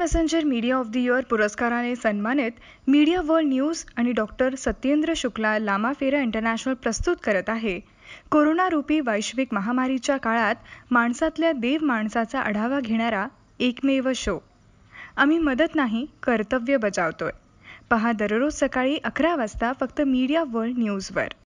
messenger media of the year पुरस्काराने सन्मानित media world news आणि डॉक्टर सत्येंद्र शुक्ला लामाफेरा इंटरनॅशनल प्रस्तुत करत आहे कोरोना रूपी वैश्विक महामारीच्या काळात माणसातल्या देव माणसाचा आढावा घेणारा एकमेव शो आम्ही मदत नाही कर्तव्य बजावतोय पहा दररोज सकाळी अकरा वाजता फक्त मीडिया वर्ल्ड न्यूजवर